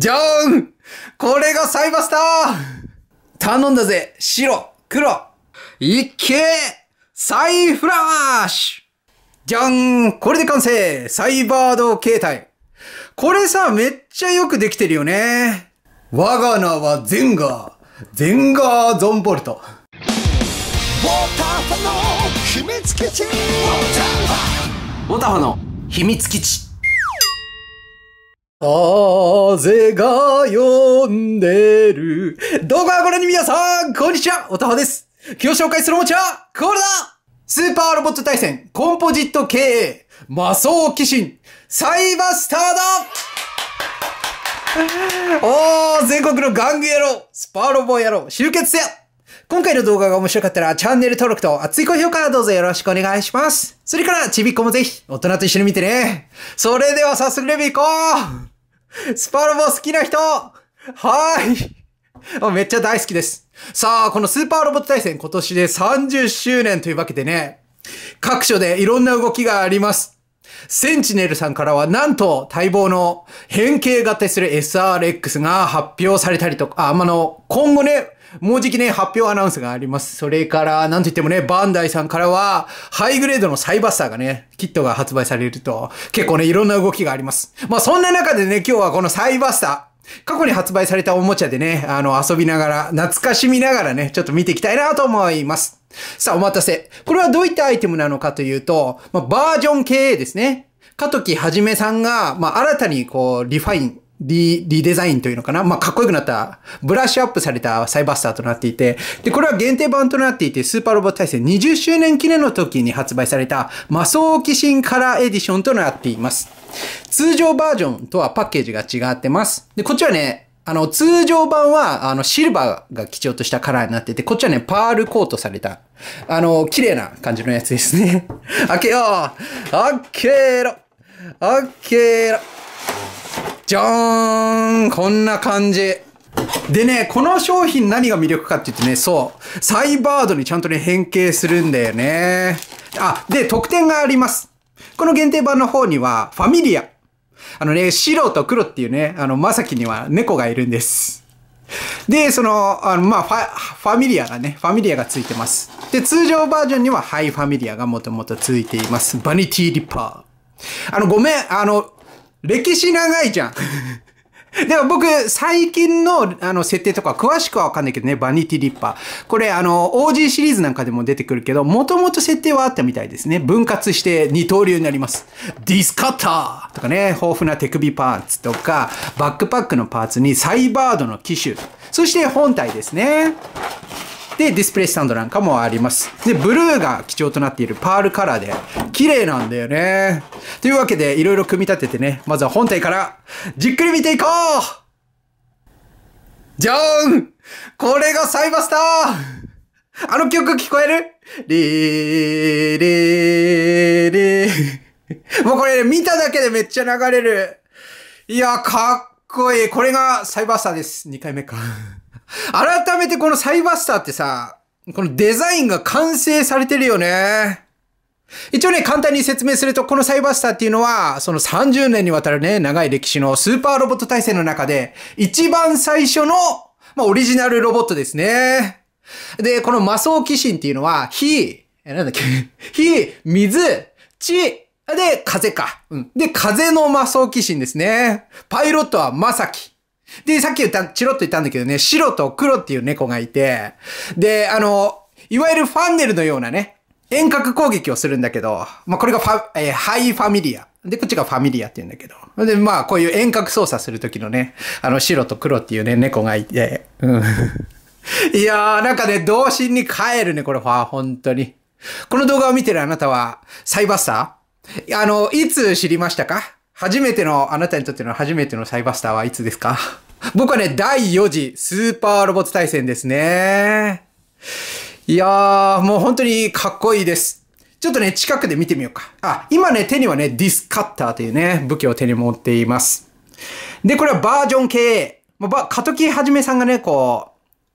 じゃーんこれがサイバスター頼んだぜ白黒いけサイフラッシュじゃんこれで完成サイバード形態これさ、めっちゃよくできてるよね。我が名はゼンガー。ゼンガーゾンボルト。ウォーターファの秘密基地ウォーターファの秘密基地風が呼んでる。動画をご覧に皆さん、こんにちは、おたはです。今日紹介するおもちゃは、これだスーパーロボット対戦、コンポジット経営、魔装騎神、サイバスターだおー、全国の玩具野郎、スパーロボ野郎、集結せよ今回の動画が面白かったらチャンネル登録と熱い高評価どうぞよろしくお願いします。それからちびっこもぜひ大人と一緒に見てね。それでは早速レビュー行こうスパロボ好きな人はーいめっちゃ大好きです。さあ、このスーパーロボット対戦今年で30周年というわけでね、各所でいろんな動きがあります。センチネルさんからはなんと待望の変形合体する SRX が発表されたりとか、あ、まあの、今後ね、もうじきね、発表アナウンスがあります。それから、なんといってもね、バンダイさんからは、ハイグレードのサイバスターがね、キットが発売されると、結構ね、いろんな動きがあります。まあ、そんな中でね、今日はこのサイバスター、過去に発売されたおもちゃでね、あの、遊びながら、懐かしみながらね、ちょっと見ていきたいなと思います。さあ、お待たせ。これはどういったアイテムなのかというと、まあ、バージョン系ですね。かときはじめさんが、まあ、新たにこう、リファイン、リリデザインというのかなまあ、かっこよくなった、ブラッシュアップされたサイバスターとなっていて、で、これは限定版となっていて、スーパーロボット対戦20周年記念の時に発売された、魔装鬼神カラーエディションとなっています。通常バージョンとはパッケージが違ってます。で、こっちはね、あの、通常版は、あの、シルバーが基調としたカラーになってて、こっちはね、パールコートされた、あの、綺麗な感じのやつですね。開けよう開けろ開けろじゃーんこんな感じ。でね、この商品何が魅力かって言ってね、そう、サイバードにちゃんとね、変形するんだよね。あ、で、特典があります。この限定版の方には、ファミリア。あのね、白と黒っていうね、あの、まさきには猫がいるんです。で、その、あのまあファ、ファミリアがね、ファミリアがついてます。で、通常バージョンにはハイファミリアがもともとついています。バニティリッパー。あの、ごめん、あの、歴史長いじゃん。でも僕、最近の、あの、設定とか、詳しくはわかんないけどね、バニティリッパー。これ、あの、OG シリーズなんかでも出てくるけど、もともと設定はあったみたいですね。分割して二刀流になります。ディスカッターとかね、豊富な手首パーツとか、バックパックのパーツにサイバードの機種。そして本体ですね。で、ディスプレイスタンドなんかもあります。で、ブルーが基調となっているパールカラーで、綺麗なんだよね。というわけで、いろいろ組み立ててね、まずは本体から、じっくり見ていこうじゃーんこれがサイバスターあの曲聞こえるリーリーリー。もうこれ、見ただけでめっちゃ流れる。いや、かっこいい。これがサイバースターです。2回目か改めてこのサイバスターってさ、このデザインが完成されてるよね。一応ね、簡単に説明すると、このサイバースターっていうのは、その30年にわたるね、長い歴史のスーパーロボット体制の中で、一番最初の、まあ、オリジナルロボットですね。で、この魔装騎神っていうのは、火、え、なんだっけ、火、水、地、で、風か。うん。で、風の魔装騎神ですね。パイロットはまさき。で、さっき言った、チロッと言ったんだけどね、白と黒っていう猫がいて、で、あの、いわゆるファンネルのようなね、遠隔攻撃をするんだけど、まあ、これがファ、えー、ハイファミリア。で、こっちがファミリアって言うんだけど。で、まあ、こういう遠隔操作するときのね、あの、白と黒っていうね、猫がいて、うん。いやー、なんかね、童心に帰るね、これは、本当に。この動画を見てるあなたは、サイバスターあの、いつ知りましたか初めての、あなたにとっての初めてのサイバスターはいつですか 僕はね、第4次スーパーロボット対戦ですね。いやー、もう本当にかっこいいです。ちょっとね、近くで見てみようか。あ、今ね、手にはね、ディスカッターというね、武器を手に持っています。で、これはバージョン系。まあ、ば、かときはじめさんがね、こう、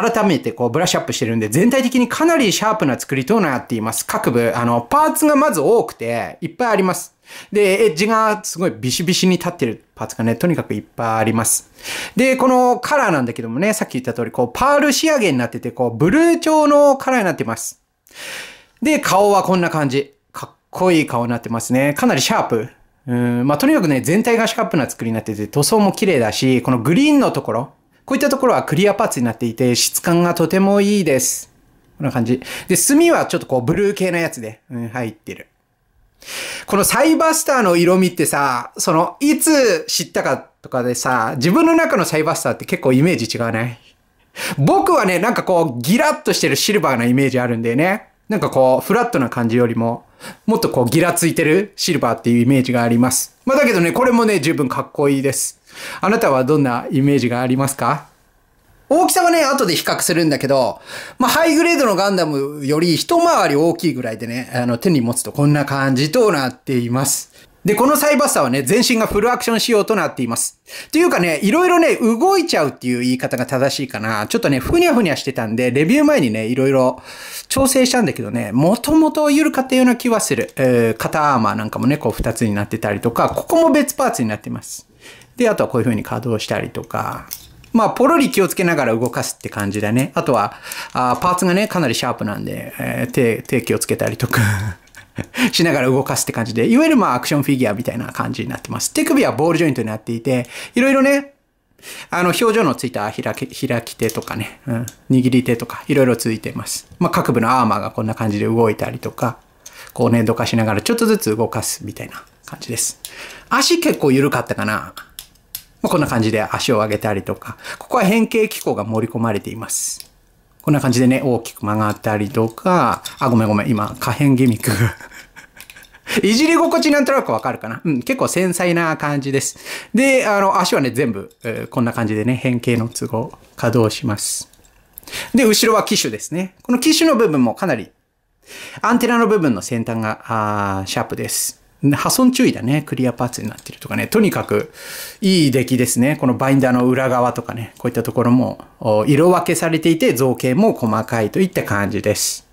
改めてこうブラッシュアップしてるんで、全体的にかなりシャープな作りとなっています。各部、あの、パーツがまず多くて、いっぱいあります。で、エッジがすごいビシビシに立ってるパーツがね、とにかくいっぱいあります。で、このカラーなんだけどもね、さっき言った通り、こう、パール仕上げになってて、こう、ブルー調のカラーになってます。で、顔はこんな感じ。かっこいい顔になってますね。かなりシャープ。うん、まあ、とにかくね、全体がシャープな作りになってて、塗装も綺麗だし、このグリーンのところ、こういったところはクリアパーツになっていて、質感がとてもいいです。こんな感じ。で、墨はちょっとこうブルー系のやつで、うん、入ってる。このサイバースターの色味ってさ、その、いつ知ったかとかでさ、自分の中のサイバースターって結構イメージ違わない僕はね、なんかこう、ギラッとしてるシルバーなイメージあるんだよね。なんかこう、フラットな感じよりも、もっとこう、ギラついてるシルバーっていうイメージがあります。まあだけどね、これもね、十分かっこいいです。あなたはどんなイメージがありますか大きさはね、後で比較するんだけど、まあ、ハイグレードのガンダムより一回り大きいぐらいでね、あの、手に持つとこんな感じとなっています。で、このサイバスターはね、全身がフルアクション仕様となっています。というかね、いろいろね、動いちゃうっていう言い方が正しいかな。ちょっとね、ふにゃふにゃしてたんで、レビュー前にね、いろいろ調整したんだけどね、もともと緩かったような気はする。えー、肩アーマーなんかもね、こう二つになってたりとか、ここも別パーツになっています。で、あとはこういう風に稼働したりとか、まあ、ポロリ気をつけながら動かすって感じだね。あとは、あパーツがね、かなりシャープなんで、えー、手、手気をつけたりとか しながら動かすって感じで、いわゆるまあ、アクションフィギュアみたいな感じになってます。手首はボールジョイントになっていて、いろいろね、あの、表情のついた開き、開き手とかね、うん、握り手とか、いろいろついてます。まあ、各部のアーマーがこんな感じで動いたりとか、こう粘土化しながらちょっとずつ動かすみたいな感じです。足結構緩かったかな。まこんな感じで足を上げたりとか、ここは変形機構が盛り込まれています。こんな感じでね、大きく曲がったりとか、あ、ごめんごめん、今、可変ギミック いじり心地なんとなくわかるかなうん、結構繊細な感じです。で、あの、足はね、全部、えー、こんな感じでね、変形の都合、稼働します。で、後ろは機種ですね。この機種の部分もかなり、アンテナの部分の先端が、あシャープです。破損注意だね。クリアパーツになってるとかね。とにかくいい出来ですね。このバインダーの裏側とかね。こういったところも色分けされていて造形も細かいといった感じです。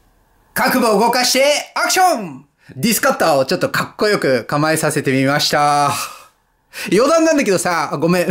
覚悟を動かしてアクションディスカッターをちょっとかっこよく構えさせてみました。余談なんだけどさ、ごめん。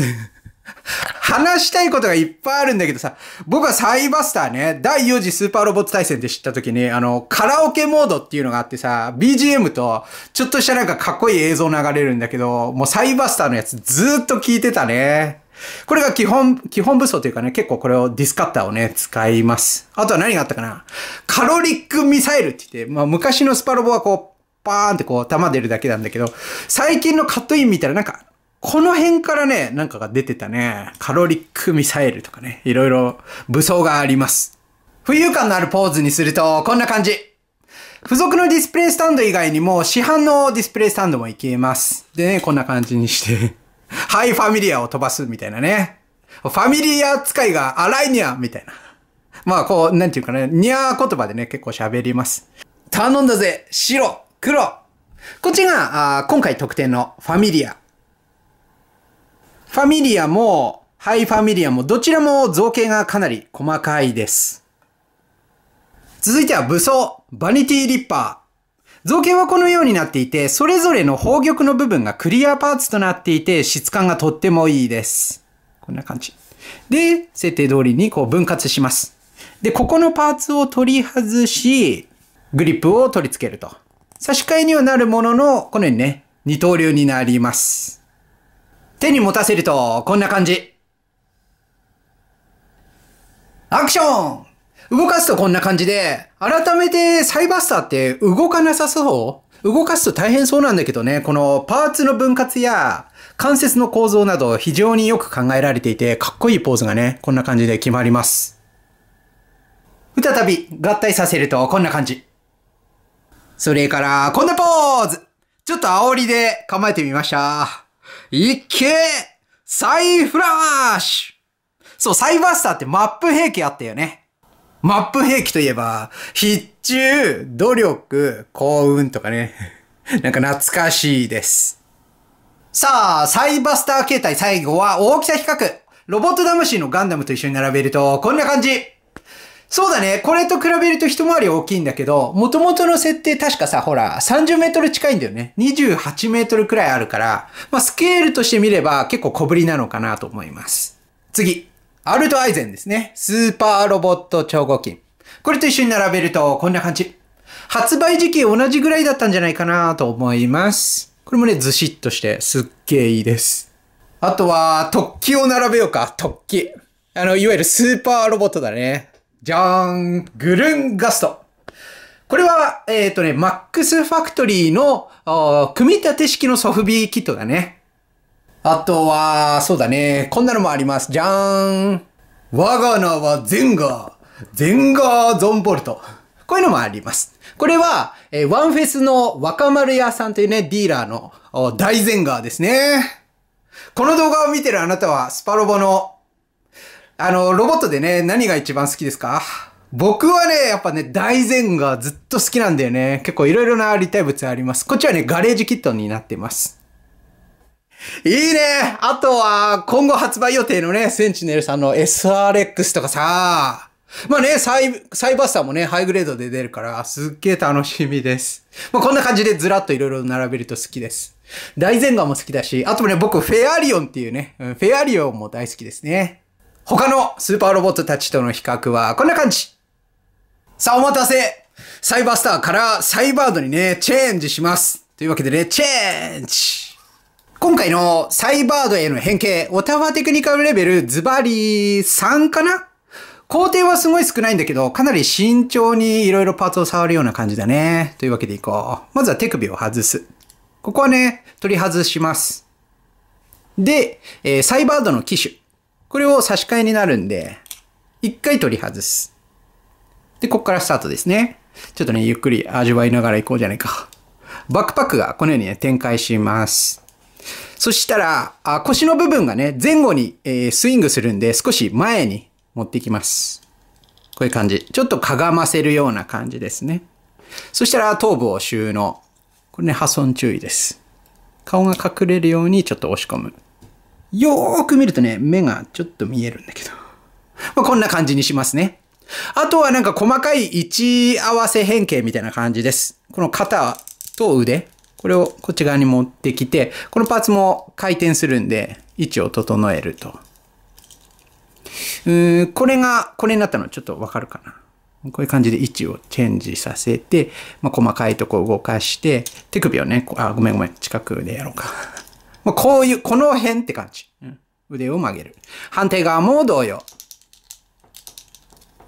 話したいことがいっぱいあるんだけどさ、僕はサイバスターね、第4次スーパーロボット対戦って知った時に、あの、カラオケモードっていうのがあってさ、BGM と、ちょっとしたなんかかっこいい映像流れるんだけど、もうサイバスターのやつずっと聞いてたね。これが基本、基本武装というかね、結構これをディスカッターをね、使います。あとは何があったかなカロリックミサイルって言って、まあ昔のスパロボはこう、パーンってこう、弾出るだけなんだけど、最近のカットイン見たらなんか、この辺からね、なんかが出てたね。カロリックミサイルとかね、いろいろ武装があります。浮遊感のあるポーズにすると、こんな感じ。付属のディスプレイスタンド以外にも、市販のディスプレイスタンドもいけます。でね、こんな感じにして ハイファミリアを飛ばすみたいなね。ファミリア使いが荒いにゃみたいな。まあ、こう、なんていうかね、にゃー言葉でね、結構喋ります。頼んだぜ白黒こっちが、あ今回特典のファミリアファミリアも、ハイファミリアも、どちらも造形がかなり細かいです。続いては武装、バニティリッパー。造形はこのようになっていて、それぞれの宝玉の部分がクリアパーツとなっていて、質感がとってもいいです。こんな感じ。で、設定通りにこう分割します。で、ここのパーツを取り外し、グリップを取り付けると。差し替えにはなるものの、このようにね、二刀流になります。手に持たせると、こんな感じ。アクション動かすとこんな感じで、改めてサイバスターって動かなさそう動かすと大変そうなんだけどね、このパーツの分割や関節の構造など非常によく考えられていて、かっこいいポーズがね、こんな感じで決まります。再び合体させるとこんな感じ。それから、こんなポーズちょっと煽りで構えてみました。いけサイフラッシュそう、サイバースターってマップ兵器あったよね。マップ兵器といえば、必中、努力、幸運とかね。なんか懐かしいです。さあ、サイバースター形態最後は大きさ比較。ロボット魂のガンダムと一緒に並べると、こんな感じ。そうだね。これと比べると一回り大きいんだけど、元々の設定確かさ、ほら、30メートル近いんだよね。28メートルくらいあるから、まあ、スケールとして見れば結構小ぶりなのかなと思います。次。アルトアイゼンですね。スーパーロボット超合金。これと一緒に並べるとこんな感じ。発売時期同じぐらいだったんじゃないかなと思います。これもね、ずしっとしてすっげえいいです。あとは、突起を並べようか。突起。あの、いわゆるスーパーロボットだね。じゃーんグルンガストこれは、えっ、ー、とね、マックスファクトリーのー組み立て式のソフビーキットだね。あとは、そうだね、こんなのもあります。じゃーん我が名はゼンガーゼンガーゾンボルトこういうのもあります。これは、えー、ワンフェスの若丸屋さんというね、ディーラーの大ゼンガーですね。この動画を見てるあなたは、スパロボのあの、ロボットでね、何が一番好きですか僕はね、やっぱね、大前がずっと好きなんだよね。結構いろいろな立体物あります。こっちはね、ガレージキットになってます。いいねあとは、今後発売予定のね、センチネルさんの SRX とかさ、まあね、サイ、サイバースターもね、ハイグレードで出るから、すっげえ楽しみです。まあこんな感じでずらっといろいろ並べると好きです。大前がも好きだし、あとね、僕、フェアリオンっていうね、フェアリオンも大好きですね。他のスーパーロボットたちとの比較はこんな感じさあ、お待たせサイバースターからサイバードにね、チェンジしますというわけでね、チェンジ今回のサイバードへの変形、オタワテクニカルレベルズバリ3かな工程はすごい少ないんだけど、かなり慎重に色々パーツを触るような感じだね。というわけでいこう。まずは手首を外す。ここはね、取り外します。で、えー、サイバードの機種。これを差し替えになるんで、一回取り外す。で、こっからスタートですね。ちょっとね、ゆっくり味わいながら行こうじゃないか。バックパックがこのようにね、展開します。そしたら、あ腰の部分がね、前後に、えー、スイングするんで、少し前に持ってきます。こういう感じ。ちょっとかがませるような感じですね。そしたら、頭部を収納。これね、破損注意です。顔が隠れるようにちょっと押し込む。よーく見るとね、目がちょっと見えるんだけど。まあ、こんな感じにしますね。あとはなんか細かい位置合わせ変形みたいな感じです。この肩と腕、これをこっち側に持ってきて、このパーツも回転するんで、位置を整えると。うーん、これが、これになったのちょっとわかるかな。こういう感じで位置をチェンジさせて、まあ、細かいとこ動かして、手首をね、あ、ごめんごめん、近くでやろうか。まあ、こういう、この辺って感じ、うん。腕を曲げる。反対側も同様。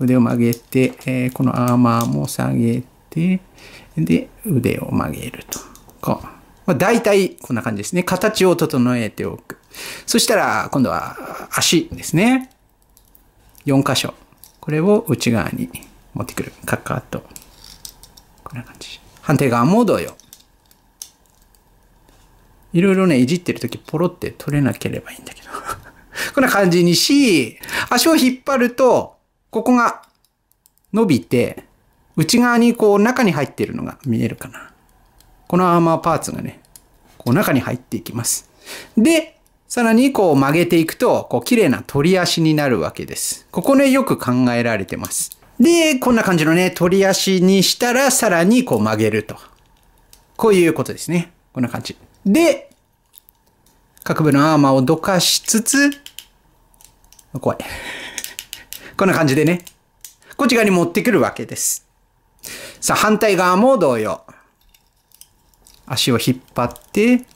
腕を曲げて、えー、このアーマーも下げて、で、腕を曲げると。こう。まあ、大体こんな感じですね。形を整えておく。そしたら、今度は足ですね。4箇所。これを内側に持ってくる。かかと。こんな感じ。反対側も同様。いろいろね、いじってる時ポロって取れなければいいんだけど。こんな感じにし、足を引っ張ると、ここが伸びて、内側にこう中に入ってるのが見えるかな。このアーマーパーツがね、こう中に入っていきます。で、さらにこう曲げていくと、こう綺麗な鳥足になるわけです。ここね、よく考えられてます。で、こんな感じのね、鳥足にしたら、さらにこう曲げると。こういうことですね。こんな感じ。で、各部のアーマーをどかしつつ、怖い。こんな感じでね、こっち側に持ってくるわけです。さあ、反対側も同様。足を引っ張って、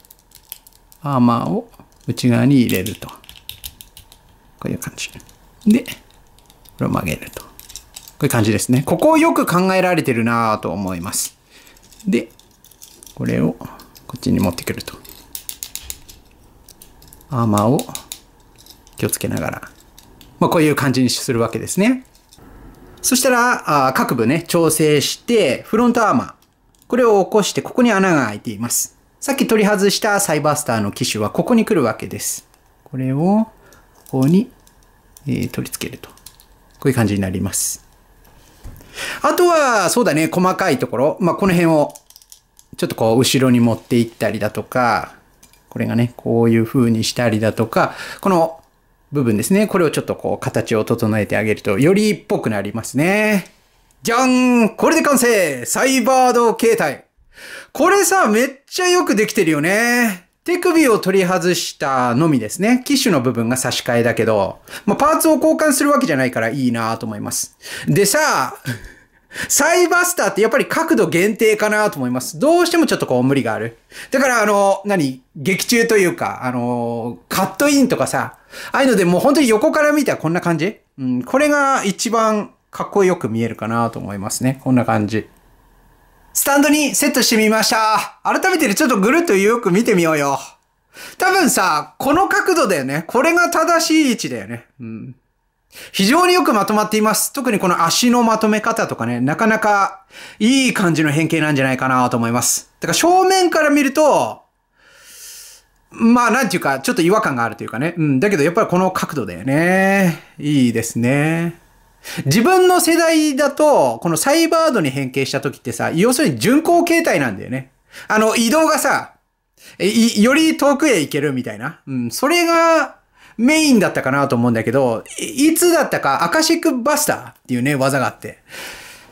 アーマーを内側に入れると。こういう感じ。で、これを曲げると。こういう感じですね。ここをよく考えられてるなぁと思います。で、これをこっちに持ってくると。アーマーを気をつけながら。まあ、こういう感じにするわけですね。そしたら、あ各部ね、調整して、フロントアーマー。これを起こして、ここに穴が開いています。さっき取り外したサイバースターの機種はここに来るわけです。これを、ここに、えー、取り付けると。こういう感じになります。あとは、そうだね、細かいところ。まあ、この辺をちょっとこう後ろに持っていったりだとか、これがね、こういう風にしたりだとか、この部分ですね。これをちょっとこう形を整えてあげるとよりっぽくなりますね。じゃんこれで完成サイバード形態これさ、めっちゃよくできてるよね。手首を取り外したのみですね。キッシュの部分が差し替えだけど、まあ、パーツを交換するわけじゃないからいいなと思います。でさ、サイバスターってやっぱり角度限定かなと思います。どうしてもちょっとこう無理がある。だからあの、何劇中というか、あの、カットインとかさ、ああいうのでもう本当に横から見たらこんな感じうん、これが一番かっこよく見えるかなと思いますね。こんな感じ。スタンドにセットしてみました。改めてちょっとぐるっとよく見てみようよ。多分さ、この角度だよね。これが正しい位置だよね。うん。非常によくまとまっています。特にこの足のまとめ方とかね、なかなかいい感じの変形なんじゃないかなと思います。だから正面から見ると、まあなんていうか、ちょっと違和感があるというかね。うん。だけどやっぱりこの角度だよね。いいですね。自分の世代だと、このサイバードに変形した時ってさ、要するに巡航形態なんだよね。あの、移動がさ、より遠くへ行けるみたいな。うん。それが、メインだったかなと思うんだけど、いつだったかアカシックバスターっていうね、技があって、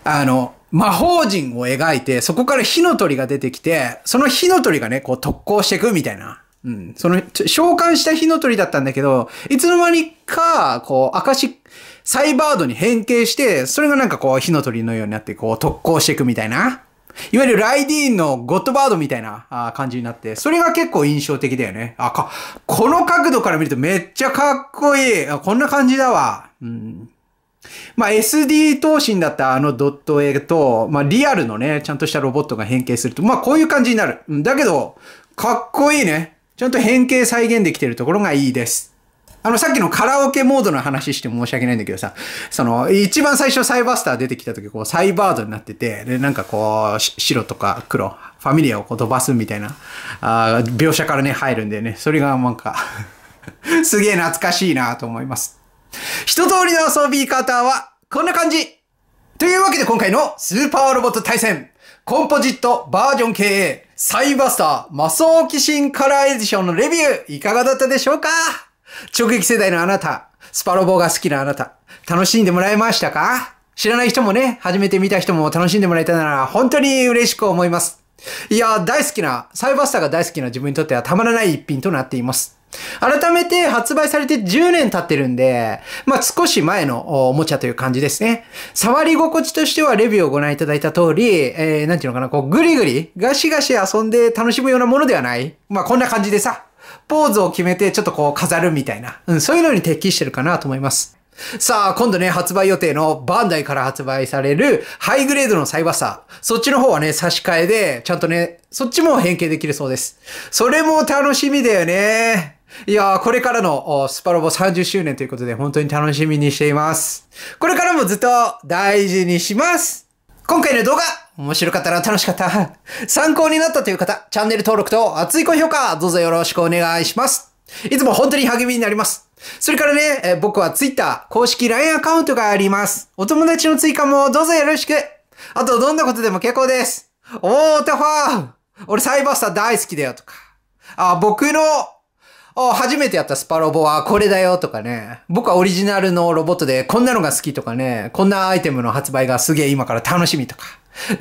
あの、魔法陣を描いて、そこから火の鳥が出てきて、その火の鳥がね、こう特攻していくみたいな。うん。その、召喚した火の鳥だったんだけど、いつの間にか、こう、アカシック、サイバードに変形して、それがなんかこう、火の鳥のようになって、こう、特攻していくみたいな。いわゆるライディーンのゴッドバードみたいな感じになって、それが結構印象的だよね。あ、か、この角度から見るとめっちゃかっこいい。あこんな感じだわ。うん。まあ、SD 投信だったあのドット絵と、まあ、リアルのね、ちゃんとしたロボットが変形すると、まあ、こういう感じになる。だけど、かっこいいね。ちゃんと変形再現できてるところがいいです。あの、さっきのカラオケモードの話して申し訳ないんだけどさ、その、一番最初サイバースター出てきた時、こう、サイバードになってて、で、なんかこう、白とか黒、ファミリアをこう飛ばすみたいな、あ描写からね、入るんでね、それがなんか すげえ懐かしいなと思います。一通りの遊び方は、こんな感じというわけで今回のスーパーロボット対戦、コンポジットバージョン経営、サイバスター、マスオキシンカラーエディションのレビュー、いかがだったでしょうか直撃世代のあなた、スパロボが好きなあなた、楽しんでもらえましたか知らない人もね、初めて見た人も楽しんでもらえたなら本当に嬉しく思います。いや、大好きな、サイバスターが大好きな自分にとってはたまらない一品となっています。改めて発売されて10年経ってるんで、まあ、少し前のおもちゃという感じですね。触り心地としてはレビューをご覧いただいた通り、えー、なんていうのかな、こう、ぐりぐり、ガシガシ遊んで楽しむようなものではない。まあ、こんな感じでさ、ポーズを決めてちょっとこう飾るみたいな、うん、そういうのに適してるかなと思います。さあ、今度ね、発売予定のバンダイから発売されるハイグレードのサイバーサー。そっちの方はね、差し替えで、ちゃんとね、そっちも変形できるそうです。それも楽しみだよね。いやー、これからのスパロボ30周年ということで本当に楽しみにしています。これからもずっと大事にします今回の動画面白かったら楽しかった。参考になったという方、チャンネル登録と熱い高評価、どうぞよろしくお願いします。いつも本当に励みになります。それからね、え僕は Twitter 公式 LINE アカウントがあります。お友達の追加もどうぞよろしく。あと、どんなことでも結構です。おー、タファー俺サイバースター大好きだよとか。あ、僕のあ初めてやったスパロボはこれだよとかね。僕はオリジナルのロボットでこんなのが好きとかね。こんなアイテムの発売がすげえ今から楽しみとか。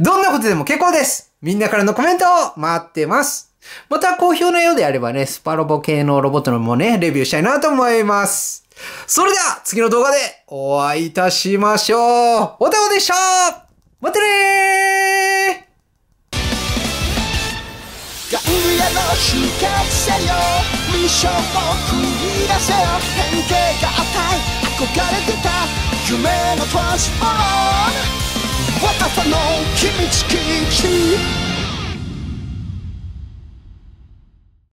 どんなことでも結構ですみんなからのコメントを待ってますまた好評のようであればね、スパロボ系のロボットのもね、レビューしたいなと思います。それでは次の動画でお会いいたしましょうおたまでしたまたねー夜の秘せよミッションを繰り出せよ変形があい憧れてた夢のトランスフォーム若さの秘密基地